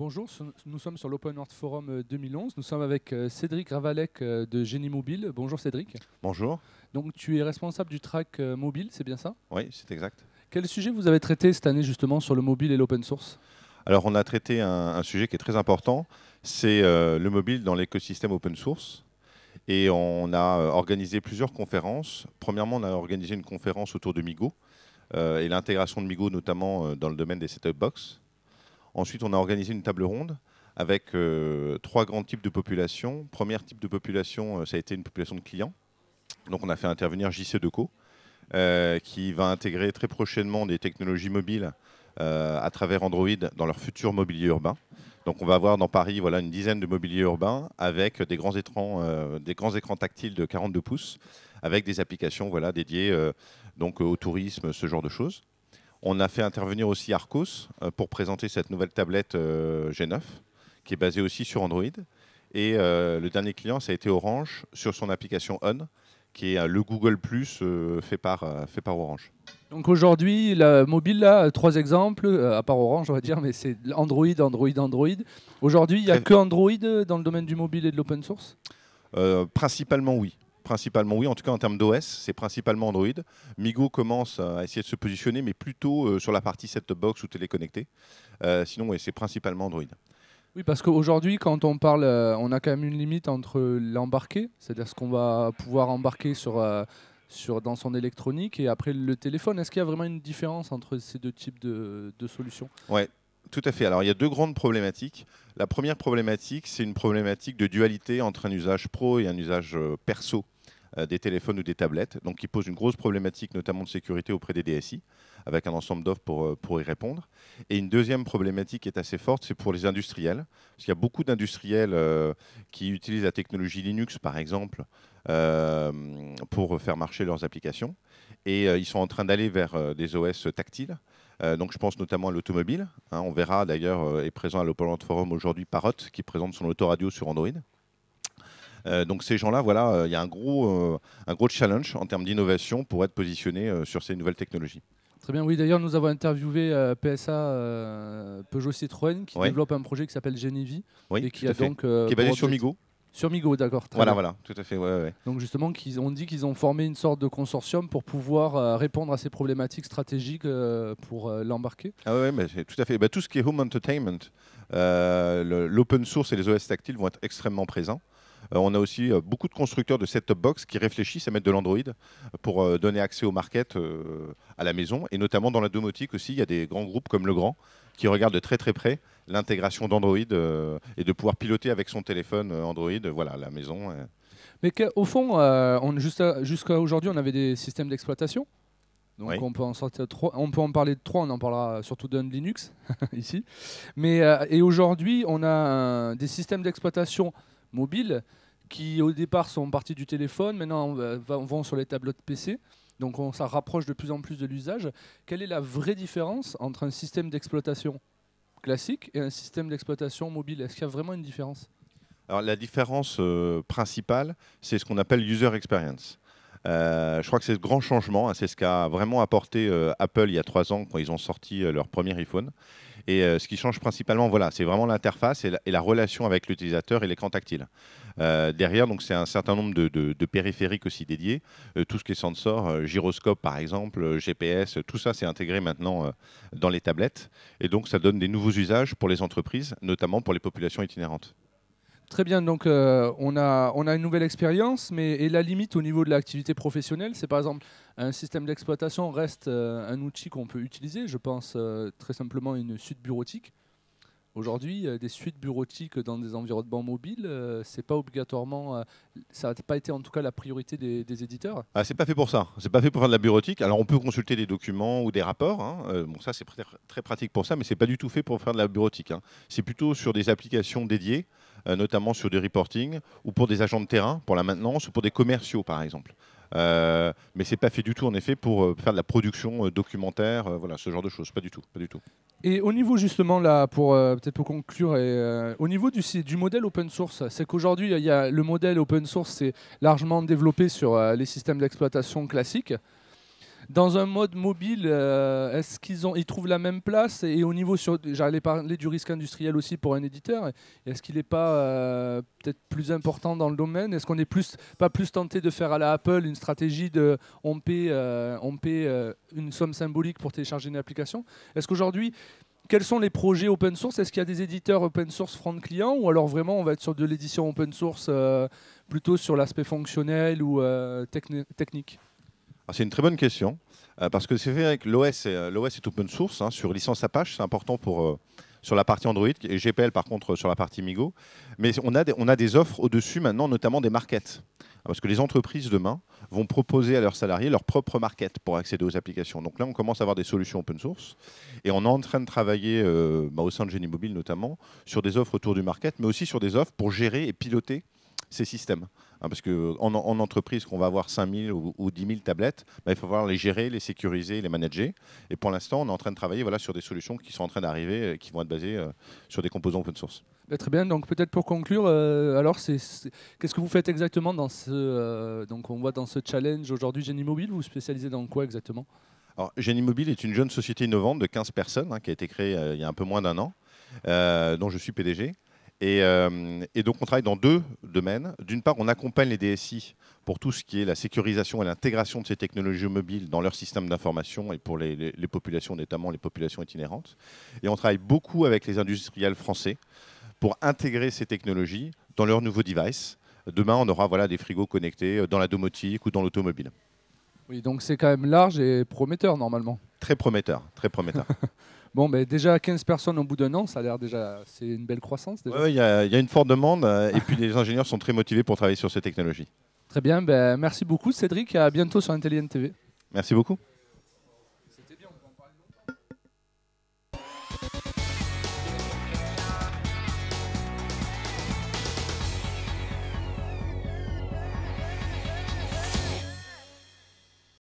Bonjour, nous sommes sur l'Open Art Forum 2011. Euh, nous sommes avec euh, Cédric Ravalec euh, de Génie Mobile. Bonjour Cédric. Bonjour. Donc tu es responsable du track mobile, c'est bien ça Oui, c'est exact. Quel sujet vous avez traité cette année justement sur le mobile et l'open source Alors on a traité un, sujet qui est très important, c'est le mobile dans l'écosystème open source. Et on a organisé plusieurs conférences. Premièrement, on a organisé une conférence autour de Migo et l'intégration de Migo notamment dans le domaine des set-top box. Ensuite, on a organisé une table ronde avec euh, trois grands types de populations. Premier type de population, euh, ça a été une population de clients. Donc on a fait intervenir JC Deco, Co, euh, qui va intégrer très prochainement des technologies mobiles à travers Android dans leur futur mobilier urbain. Donc on va avoir dans Paris voilà, une dizaine de mobiliers urbains avec des grands, écrans, des grands écrans tactiles de 42 pouces, avec des applications voilà, dédiées donc, au tourisme, ce genre de choses. On a fait intervenir aussi Arcos euh, pour présenter cette nouvelle tablette euh, G9 qui est basée aussi sur Android. Et euh, le dernier client, ça a été Orange sur son application On, qui est le Google Plus fait, par, fait par Orange. Donc aujourd'hui, la mobile, là, trois exemples, à part Orange, on va dire, mais c'est Android, Android, Android. Aujourd'hui, il n'y a que Android dans le domaine du mobile et de l'open source Principalement, oui principalement, oui, en tout cas en termes d'OS, c'est principalement Android. Migo commence à essayer de se positionner, mais plutôt euh, sur la partie set box ou téléconnecté. Euh, sinon, c'est principalement Android. Oui, parce qu'aujourd'hui, quand on parle, euh, on a quand même une limite entre l'embarqué, c'est-à-dire ce qu'on va pouvoir embarquer sur, sur, dans son électronique, et après le téléphone. Est-ce qu'il y a vraiment une différence entre ces deux types de, solutions Ouais, tout à fait. Alors, il y a deux grandes problématiques. La première problématique, c'est une problématique de dualité entre un usage pro et un usage euh, perso euh, des téléphones ou des tablettes, donc qui pose une grosse problématique, notamment de sécurité auprès des DSI, avec un ensemble d'offres pour, euh, pour y répondre. Et une deuxième problématique qui est assez forte, c'est pour les industriels, parce qu'il y a beaucoup d'industriels qui utilisent la technologie Linux, par exemple, pour faire marcher leurs applications, et ils sont en train d'aller vers des OS tactiles. Euh, donc je pense notamment à l'automobile. Hein. on verra d'ailleurs, euh, est présent à l'Open Forum aujourd'hui Parrot qui présente son autoradio sur Android. Euh, donc ces gens-là, voilà, il y a un gros, un gros challenge en termes d'innovation pour être positionné sur ces nouvelles technologies. Très bien, oui, d'ailleurs, nous avons interviewé PSA Peugeot Citroën qui développe un projet qui s'appelle Genevi oui, et qui, a donc, qui est basé sur Migo. Sur Migo, d'accord. Voilà, voilà, tout à fait. Donc justement, on dit qu'ils ont formé une sorte de consortium pour pouvoir euh, répondre à ces problématiques stratégiques euh, pour euh, l'embarquer. Ah tout à fait. Bah, tout ce qui est home entertainment, l'open source et les OS tactiles vont être extrêmement présents. on a aussi beaucoup de constructeurs de set-top box qui réfléchissent à mettre de l'Android pour donner accès au market à la maison. Et notamment dans la domotique aussi, il y a des grands groupes comme Legrand qui regardent de très très près l'intégration d'Android euh, et de pouvoir piloter avec son téléphone euh, Android, euh, voilà, la maison. Mais au fond, jusqu'à, aujourd'hui, on avait des systèmes d'exploitation. Donc on, peut en parler de trois, on en parlera surtout d'un Linux ici. Mais, et aujourd'hui, on a des systèmes d'exploitation mobiles qui au départ sont partis du téléphone, maintenant on va, sur les tablettes PC. Donc on rapproche de plus en plus de l'usage. Quelle est la vraie différence entre un système d'exploitation classique et un système d'exploitation mobile Est-ce qu'il y a vraiment une différence Alors la différence euh, principale, c'est ce qu'on appelle user experience. Euh, je crois que c'est le grand changement, hein, c'est ce qu'a vraiment apporté euh, Apple il y a trois ans quand ils ont sorti euh, leur premier iPhone. Et ce qui change principalement, voilà, c'est vraiment l'interface et, la relation avec l'utilisateur et l'écran tactile. derrière, donc, c'est un certain nombre de, périphériques aussi dédiés. tout ce qui est sensor, gyroscope par exemple, GPS, tout ça, c'est intégré maintenant dans les tablettes. Et donc, ça donne des nouveaux usages pour les entreprises, notamment pour les populations itinérantes. Très bien, donc euh, on, a, on a une nouvelle expérience, mais la limite au niveau de l'activité professionnelle, c'est par exemple un système d'exploitation reste euh, un outil qu'on peut utiliser, je pense euh, très simplement une suite bureautique. Aujourd'hui, des suites bureautiques dans des environnements mobiles, c'est pas obligatoirement, ça n'a pas été en tout cas la priorité des, éditeurs. Ah, c'est pas fait pour ça. C'est pas fait pour faire de la bureautique. Alors on peut consulter des documents ou des rapports. Hein. bon, ça c'est très pratique pour ça, mais c'est pas du tout fait pour faire de la bureautique. Hein. C'est plutôt sur des applications dédiées. Euh, notamment sur du reporting, ou pour des agents de terrain, pour la maintenance, ou pour des commerciaux, par exemple. Euh, mais mais n'est pas fait du tout en effet pour euh, faire de la production documentaire, voilà ce genre de choses, pas du tout, pas du tout. Et au niveau justement là, pour peut-être pour conclure, au niveau du, modèle open source, c'est qu'aujourd'hui le modèle open source c'est largement développé sur les systèmes d'exploitation classiques. Dans un mode mobile, euh, est-ce qu'ils ont, ils trouvent la même place et, au niveau sur, j'allais parler du risque industriel aussi pour un éditeur. Est-ce qu'il n'est pas euh, peut-être plus important dans le domaine Est-ce qu'on n'est plus pas plus tenté de faire à la Apple une stratégie de on paie, euh, une somme symbolique pour télécharger une application Est-ce qu'aujourd'hui quels sont les projets open source Est-ce qu'il y a des éditeurs open source front client ou alors vraiment on va être sur de l'édition open source plutôt sur l'aspect fonctionnel ou technique ah, c'est une très bonne question, euh, parce que c'est vrai que l'OS est, euh, l'OS est open source hein, sur licence Apache, c'est important pour, euh, sur la partie Android, et GPL par contre sur la partie Migo. Mais on a des, offres au-dessus maintenant, notamment des markets. Ah, parce que les entreprises demain vont proposer à leurs salariés leur propre market pour accéder aux applications. Donc là, on commence à avoir des solutions open source. Et on est en train de travailler, bah, au sein de Génie Mobile notamment, sur des offres autour du market, mais aussi sur des offres pour gérer et piloter ces systèmes. Hein, parce qu'en euh, en, en, entreprise, qu'on va avoir 5000 ou, ou 10 000 tablettes, bah, il faut pouvoir les gérer, les sécuriser, les manager. Et pour l'instant, on est en train de travailler voilà, sur des solutions qui sont en train d'arriver, qui vont être basées euh, sur des composants open source. Bah, très bien, donc peut-être pour conclure, euh, alors alors qu'est-ce que vous faites exactement dans ce, donc on voit dans ce challenge aujourd'hui Génie Mobile, vous vous spécialisez dans quoi exactement alors, Génie Mobile est une jeune société innovante de 15 personnes hein, qui a été créée il y a un peu moins d'un an, dont je suis PDG. Et, euh, et, donc, on travaille dans deux domaines. D'une part, on accompagne les DSI pour tout ce qui est la sécurisation et l'intégration de ces technologies mobiles dans leur système d'information et pour les, les, populations, notamment les populations itinérantes. Et on travaille beaucoup avec les industriels français pour intégrer ces technologies dans leurs nouveaux devices. Demain, on aura voilà, des frigos connectés euh, dans la domotique ou dans l'automobile. Oui, donc c'est quand même large et prometteur normalement. Très prometteur, très prometteur. Bon, ben déjà 15 personnes au bout d'un an, ça a l'air déjà, c'est une belle croissance. Il y, a une forte demande euh, et puis les ingénieurs sont très motivés pour travailler sur ces technologies. Très bien, ben, merci beaucoup Cédric, à bientôt sur Intelligent TV. Merci beaucoup.